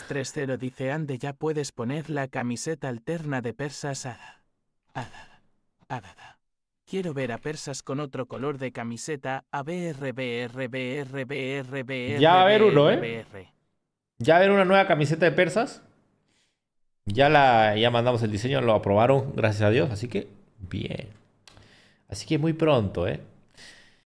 3-0 dice Ande ya puedes poner la camiseta alterna de persas Ada. Ada. Quiero ver a persas con otro color de camiseta a BR, BR, BR, BR. Ya va a haber uno, ¿eh? Ya va a haber una nueva camiseta de persas. Ya la ya mandamos el diseño, lo aprobaron, gracias a Dios, así que bien. Así que muy pronto, ¿eh?